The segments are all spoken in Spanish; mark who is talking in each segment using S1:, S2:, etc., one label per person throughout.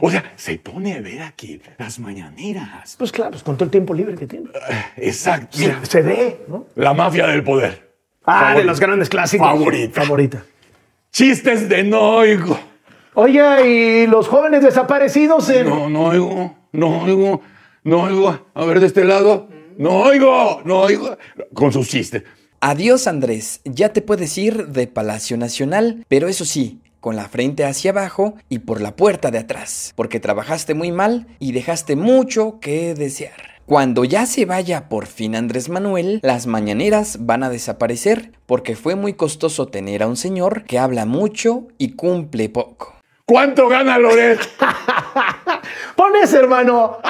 S1: O sea, se
S2: pone a ver aquí las mañaneras. Pues claro, pues con todo el tiempo libre que tiene. Eh,
S1: exacto. Se, se ve, ¿no? La mafia del poder. Ah, de los grandes clásicos. Favorita. Favorita. Chistes de noigo. oigo. Oye, ¿y los jóvenes desaparecidos? En... No, no oigo, no A ver, de este lado.
S3: No oigo, no oigo. Con sus chistes. Adiós, Andrés. Ya te puedes ir de Palacio Nacional, pero eso sí, con la frente hacia abajo y por la puerta de atrás, porque trabajaste muy mal y dejaste mucho que desear. Cuando ya se vaya por fin Andrés Manuel, las mañaneras van a desaparecer porque fue muy costoso tener a un señor que habla mucho y cumple poco. ¿Cuánto gana Loret? Pones, hermano.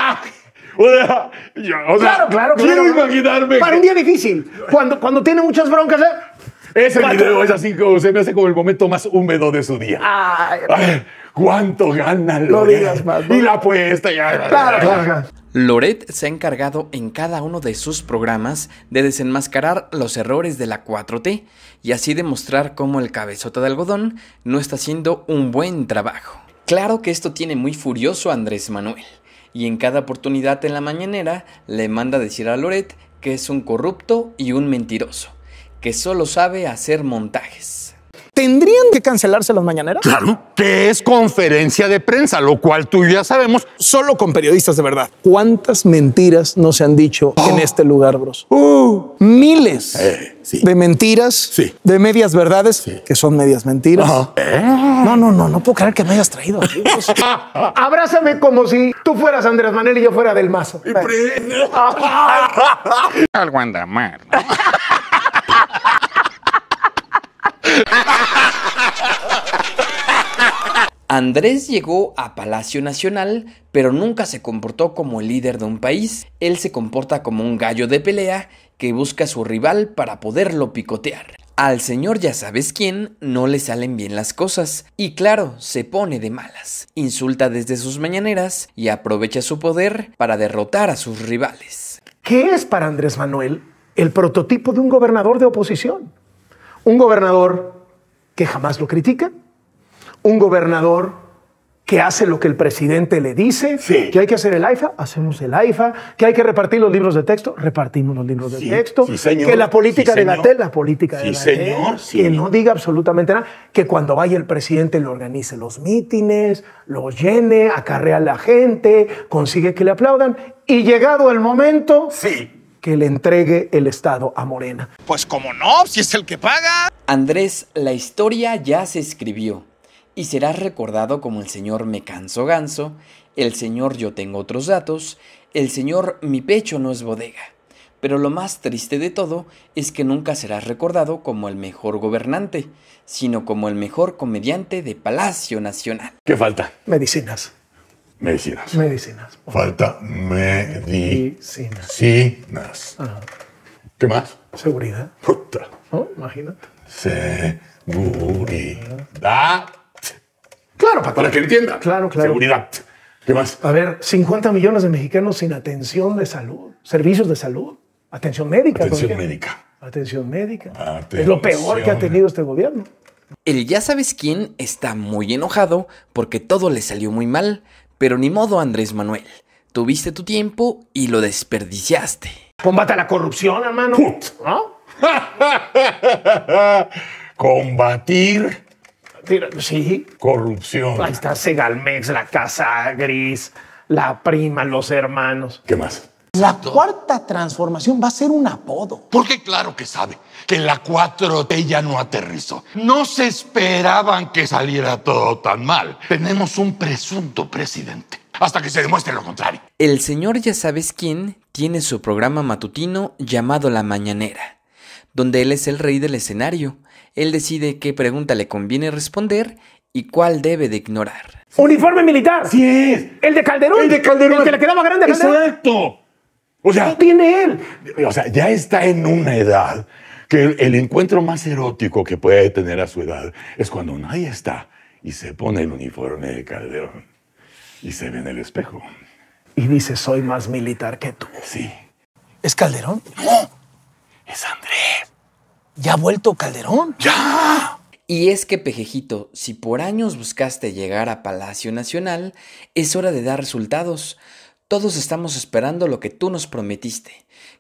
S3: o sea, claro, claro,
S1: claro. Quiero
S2: imaginarme. Para un día difícil. Cuando, cuando tiene muchas broncas. ¿eh? Ese
S1: video es así, como, se me hace como el momento más húmedo de su día.
S2: Ay,
S1: ¿Cuánto gana Loret? No digas más. Y la apuesta
S3: ya. Loret se ha encargado en cada uno de sus programas de desenmascarar los errores de la 4T y así demostrar cómo el cabezota de algodón no está haciendo un buen trabajo. Claro que esto tiene muy furioso a Andrés Manuel, y en cada oportunidad en la mañanera le manda decir a Loret que es un corrupto y un mentiroso que solo sabe hacer montajes.
S2: ¿Tendrían que cancelarse las mañaneras? Claro,
S1: que es conferencia de prensa, lo cual tú ya sabemos. Solo con periodistas de verdad.
S2: ¿Cuántas mentiras no se han dicho en este lugar, bros? Uh. Miles eh, de mentiras, de medias verdades, que son medias mentiras. No, no, no, no puedo creer que me hayas traído. Abrázame como si tú fueras Andrés Manel y yo fuera del mazo.
S3: Algo anda mal. Andrés llegó a Palacio Nacional, pero nunca se comportó como el líder de un país. Él se comporta como un gallo de pelea que busca a su rival para poderlo picotear. Al señor ya sabes quién no le salen bien las cosas y claro, se pone de malas, insulta desde sus mañaneras y aprovecha su poder para derrotar a sus rivales.
S2: ¿Qué es para Andrés Manuel el prototipo de un gobernador de oposición? Un gobernador que jamás lo critica, un gobernador que hace lo que el presidente le dice, que hay que hacer el AIFA, hacemos el AIFA, que hay que repartir los libros de texto, repartimos los libros de texto, que la política de la tela, la política de la señor, que no diga absolutamente nada, que cuando vaya el presidente le organice los mítines, los llene, acarrea a la gente, consigue que le aplaudan, y llegado el momento, sí que le entregue el Estado a Morena.
S3: Pues como no, si es el que paga. Andrés, la historia ya se escribió y serás recordado como el señor Me canso ganso, el señor Yo tengo otros datos, el señor Mi pecho no es bodega. Pero lo más triste de todo es que nunca serás recordado como el mejor gobernante, sino como el mejor comediante de Palacio Nacional. ¿Qué falta?
S2: Medicinas. Medicinas. Medicinas. Falta medicinas. Medicinas. ¿Qué más? Seguridad. Puta. Oh, imagínate.
S1: Seguridad.
S2: Claro, para, para que entienda. Claro, claro.
S1: Seguridad. ¿Qué más? A ver,
S2: 50 millones de mexicanos sin atención de salud, servicios de salud, atención médica. Atención médica. Atención médica.
S3: Es lo peor que ha tenido este gobierno. El ya sabes quién está muy enojado porque todo le salió muy mal, pero ni modo, Andrés Manuel. Tuviste tu tiempo y lo desperdiciaste. Combata la corrupción, hermano. ¿No?
S2: Combatir. Sí. Corrupción. Ahí está Segalmex, la Casa Gris, la prima, los hermanos. ¿Qué más? La cuarta transformación va a ser un apodo. Porque claro que sabe que la 4T ya no
S1: aterrizó. No se esperaban que saliera todo tan mal. Tenemos un presunto presidente. Hasta que se demuestre lo contrario.
S3: El señor ya sabes quién tiene su programa matutino llamado La Mañanera, donde él es el rey del escenario. Él decide qué pregunta le conviene responder y cuál debe de ignorar. Uniforme
S2: militar. Sí
S3: es. El de Calderón. El de Calderón. El que le quedaba grande a Calderón. Exacto. O sea, tiene
S1: él. O sea, ya está en una edad que el encuentro más erótico que puede tener a su edad es cuando nadie está y se pone el uniforme de Calderón
S2: y se ve en el espejo. Y dice, soy más militar que tú. Sí. ¿Es Calderón? No, es Andrés. ¿Ya ha
S3: vuelto Calderón? ¡Ya! Y es que, Pejejito, si por años buscaste llegar a Palacio Nacional, es hora de dar resultados. Todos estamos esperando lo que tú nos prometiste,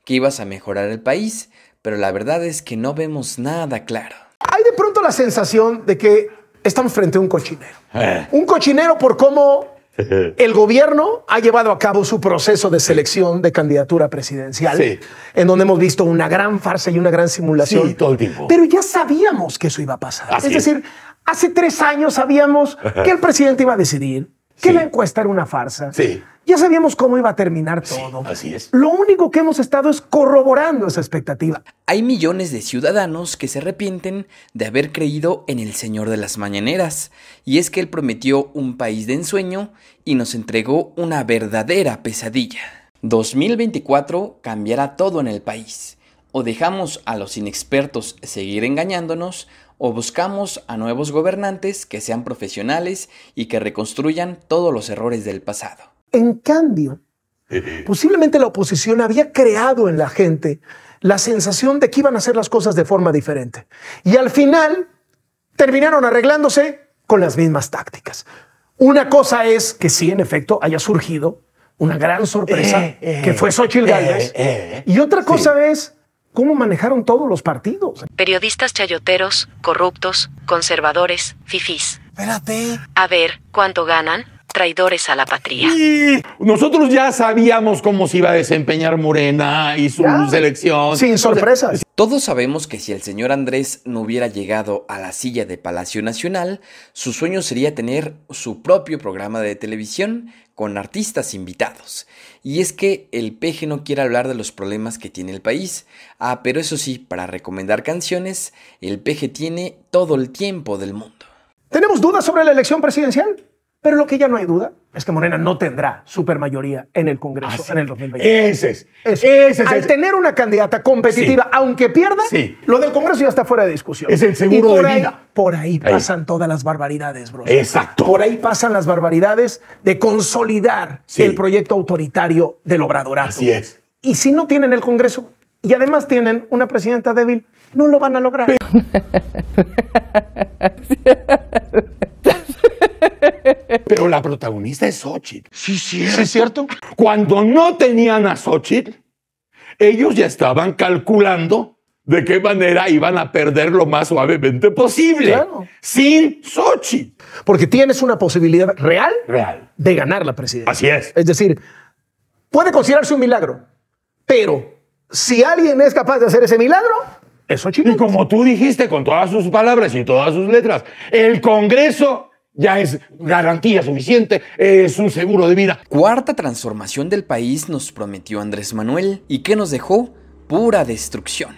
S3: que ibas a mejorar el país, pero la verdad es que no vemos nada claro. Hay
S2: de pronto la sensación de que estamos frente a un cochinero. Eh. Un cochinero por cómo
S1: el
S2: gobierno ha llevado a cabo su proceso de selección de candidatura presidencial, en donde hemos visto una gran farsa y una gran simulación. todo el tiempo. Pero ya sabíamos que eso iba a pasar. es decir, hace tres años sabíamos que el presidente iba a decidir que la encuesta era una farsa. Sí. Ya sabíamos cómo iba a terminar todo.
S3: así es. Lo único que hemos estado es corroborando esa expectativa. Hay millones de ciudadanos que se arrepienten de haber creído en el Señor de las Mañaneras, y es que él prometió un país de ensueño y nos entregó una verdadera pesadilla. 2024 cambiará todo en el país. O dejamos a los inexpertos seguir engañándonos, o buscamos a nuevos gobernantes que sean profesionales y que reconstruyan todos los errores del pasado.
S2: En cambio, posiblemente la oposición había creado en la gente la sensación de que iban a hacer las cosas de forma diferente. Y al final terminaron arreglándose con las mismas tácticas. Una cosa es que sí, en efecto, haya surgido una gran sorpresa, eh, eh, que fue Xochitl eh, y otra cosa es cómo manejaron todos los partidos.
S3: Periodistas chayoteros, corruptos, conservadores, fifís. Espérate. A ver, ¿cuánto ganan? traidores a la patria. Y nosotros ya sabíamos cómo se iba a desempeñar Morena y su selección. Sin sorpresas. Todos sabemos que si el señor Andrés no hubiera llegado a la silla de Palacio Nacional, su sueño sería tener su propio programa de televisión con artistas invitados. Y es que el peje no quiere hablar de los problemas que tiene el país. Ah, pero eso sí, para recomendar canciones, el peje tiene todo el tiempo del mundo.
S2: ¿Tenemos dudas sobre la elección presidencial? Pero lo que ya no hay duda es que Morena no tendrá supermayoría en el ah, Congreso en el 2020. Ese es. Ese es Al tener una candidata competitiva, aunque pierda, lo del Congreso ya está fuera de discusión. Es el seguro por de ahí, Por ahí, pasan todas las barbaridades, bro. Exacto. Por ahí pasan las barbaridades de consolidar el proyecto autoritario del obradorato. Así es. Y si no tienen el Congreso y además tienen una presidenta débil, no lo van a lograr.
S1: Pero la protagonista es Xochitl. Sí, sí. ¿Es cierto? Cuando no tenían a Xochitl, ellos ya estaban calculando de qué manera iban a perder lo más suavemente
S2: posible. Sin Sochi. Porque tienes una posibilidad real, real de ganar la presidencia. Así es. Es decir, puede considerarse un milagro, pero si alguien es capaz de hacer ese milagro, es Xochitl. Y como tú dijiste con todas sus
S3: palabras y todas sus letras, el Congreso ya es garantía suficiente, es un seguro de vida. Cuarta transformación del país nos prometió Andrés Manuel y que nos dejó pura destrucción.